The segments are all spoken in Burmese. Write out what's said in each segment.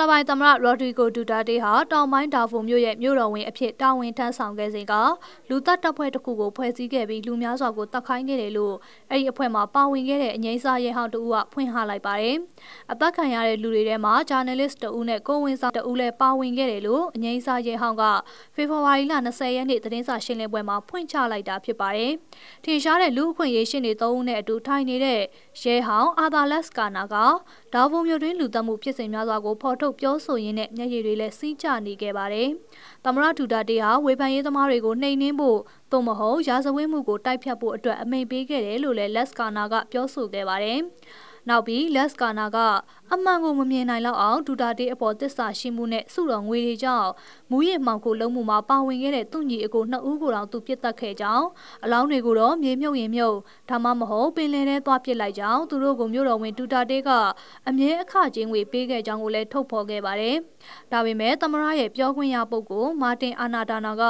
လပိုင်သမ္မတရော်ဒရီဂိုဒူတာတေဟာတောင်ပိုင်းဒါဗိုမြို့ရဲ့မြို့တော်ဝင်အဖြစ်တာဝန်ထမ်းဆောင်ခဲ့စဉ်ကလူသက်တပ်ဖွဲ့တစ်ခုကိုဖွဲ့စည်းခဲ့ပြီးလူများစွာကိုတပ်ခိုင်းခဲ့တယ်လို့အဲ့ဒီအဖွဲ့မှာပါဝင်ခဲ့တဲ့အငိမ့်စားရဲဟောင်းတဦးကဖွင့်ဟလိုက်ပါတယ်။အသက်ခံရတဲ့လူတွေထဲမှာဂျာနယ်လစ်တဦးနဲ့ကိုဝင်ဆောင်တဦးလည်းပါဝင်ခဲ့တယ်လို့အငိမ့်စားရဲဟောင်းကဖေဖော်ဝါရီလ20ရက်နေ့သတင်းစာရှင်းလင်းပွဲမှာဖွင့်ချလိုက်တာဖြစ်ပါတယ်။ထင်ရှားတဲ့လူအခွင့်ရေးရှင်တွေ၃ဦးနဲ့အတူထိုင်နေတဲ့ရဲဟောင်းအာသာလက်စကာနာကဒါဗိုမြို့တွင်လူသက်မှုဖြစ်စဉ်များစွာကိုဖော်ထုတ်လို့ပြောဆိုရင်းနဲ့မျက်ရည်တွေလည်းစီးကျနေခဲ့ပါတယ်။သမရဒူတာတေဟာဝေဖန်ရေးသမားတွေကိုနှိမ်နှင်းဖို့သို့မဟုတ်ရာဇဝတ်မှုကို တိုက်ဖြတ်ဖို့အတွက်အမိန့်ပေးခဲ့တယ်လို့လည်းလက်စကာနာကပြောဆိုခဲ့ပါတယ်။နောက်ပြီးလက်စကာနာကအမှန်ကိုမမြင်နိုင်လောက်အောင်ဒူတာတေးအပေါ်တစ္ဆာရှိမှုနဲ့စုတော်ငွေတွေကြောင့်မူရစ်မောင်ကိုလုံးမှုမှာပါဝင်ခဲ့တဲ့သူ့ညီအကိုနှစ်ဦးကိုတော့သူပြစ်တက်ခဲ့ကြောင်းအလောင်းတွေကိုတော့မြေမြုပ်ရင်မြုပ်ဒါမှမဟုတ်ပင်လယ်ထဲသွားပစ်လိုက်ကြောင်းသူတို့ကိုမြို့တော်ဝင်ဒူတာတေးကအမြဲအခချင်းငွေပေးခဲ့ကြောင်းကိုလည်းထုတ်ဖော်ခဲ့ပါတယ်။ဒါပေမဲ့သမရရဲ့ပြောခွင့်ရပုဂ္ဂိုလ်မာတင်အာနာဒါနာက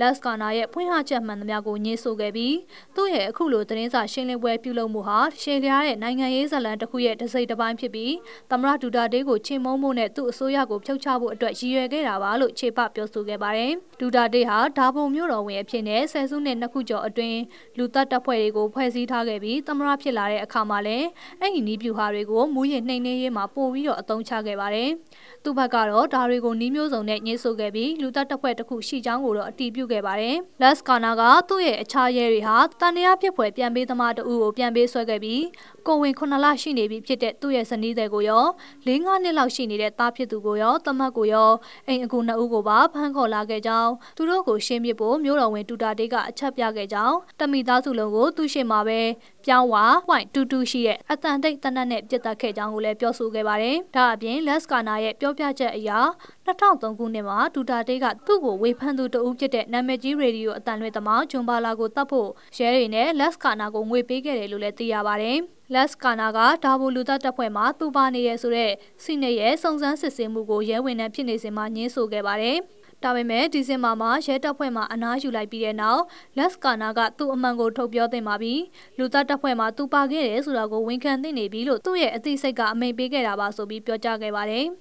လက်စကာနာရဲ့ဖွင့်ဟချက်မှန်သမျှကိုညှင်းဆိုခဲ့ပြီးသူ့ရဲ့အခုလိုသတင်းစာရှင်းလင်းပွဲပြုလုပ်မှုဟာရှေ့လျားတဲ့နိုင်ငံရေးဇလံတစ်ခုရဲ့တစိမ့်တစ်ပိုင်းဖြစ်ပြီးသမရဒူတာဒေးကိုချိန်မုံမှုနဲ့သူ့အစိုးရကိုဖျောက်ချဖို့အတွက်ရည်ရွယ်ခဲ့တာပါလို့ခြေပပြောဆိုခဲ့ပါတယ်။ဒူတာဒေးဟာဒါဘုံမြို့တော်ဝင်အဖြစ်နဲ့ဆယ်စုနှစ်နှစ်ခုကျော်အတွင်းလူသက်တပ်ဖွဲ့တွေကိုဖွဲ့စည်းထားခဲ့ပြီးသမရဖြစ်လာတဲ့အခါမှာလည်းအဲ့ဒီနီးပြူဟာတွေကိုမူးယစ်နှိမ်နှင်းရေးမှာပို့ပြီးတော့အသုံးချခဲ့ပါတယ်။သူ့ဘက်ကတော့ဒါတွေကိုနီးမျိုးစုံနဲ့ညှိဆို့ခဲ့ပြီးလူသက်တပ်ဖွဲ့တစ်ခုရှိကြောင်းကိုတော့အတည်ပြုခဲ့ပါတယ်။ Las Kana ကသူ့ရဲ့အခြားရဲတွေဟာတန်တရားပြက်ဖွယ်ပြန်ပေးသမားတအူကိုပြန်ပေးဆွဲခဲ့ပြီးကိုဝင်9လရှိနေပြီဖြစ်တဲ့သူ့ရဲ့ဇနီးသည်ကိုရော၄-နှစ်လောက်ရှိနေတဲ့သားဖြစ်သူကိုရောတမတ်ကိုရောအိမ်အကူနှစ်ဦးကိုပါဖမ်းခေါ်လာခဲ့ကြောင်းသူတို့ကိုရှင်းပြဖို့မြို့တော်ဝင်တူတာတေးကအချက်ပြခဲ့ကြောင်းတမိသားစုလုံးကိုသူ့ရှေ့မှာပဲပြောင်းဝါဝိုင်တူတူရှိတဲ့အတန်တိတ်တနတ်နဲ့ပြစ်တက်ခဲ့ကြောင်းကိုလည်းပြောဆိုခဲ့ပါတယ်။ဒါအပြင်လက်စကာနာရဲ့ပြောပြချက်အရ2003ခုနှစ်မှာဒူတာတေးကသူ့ကိုဝေဖန်သူတဦးဖြစ်တဲ့နာမည်ကြီးရေဒီယိုအတန်လွှဲသမားဂျွန်ဘာလာကိုတတ်ဖို့ရဲတွေနဲ့လက်စ်ကာနာကိုငွေပေးခဲ့တယ်လို့လည်းသိရပါတယ်။လက်စ်ကာနာကဒါဘိုလူသားတပ်ဖွဲ့မှာသူပါနေရဆိုတဲ့စီနေရဲ့စုံစမ်းစစ်ဆေးမှုကိုရဲဝန်ထမ်းဖြစ်နေစဉ်မှာညှင်းဆိုခဲ့ပါတယ်။ဒါပေမဲ့ဒီဇင်ဘာမှာရဲတပ်ဖွဲ့မှအနားယူလိုက်ပြီးတဲ့နောက်လက်စ်ကာနာကသူ့အမှန်ကိုထုတ်ပြောသင့်ပါပြီ။လူသားတပ်ဖွဲ့မှသူပါခဲ့တယ်ဆိုတာကိုဝန်ခံသင့်နေပြီလို့သူ့ရဲ့အသိစိတ်ကအမိန်ပေးခဲ့တာပါဆိုပြီးပြောကြားခဲ့ပါတယ်။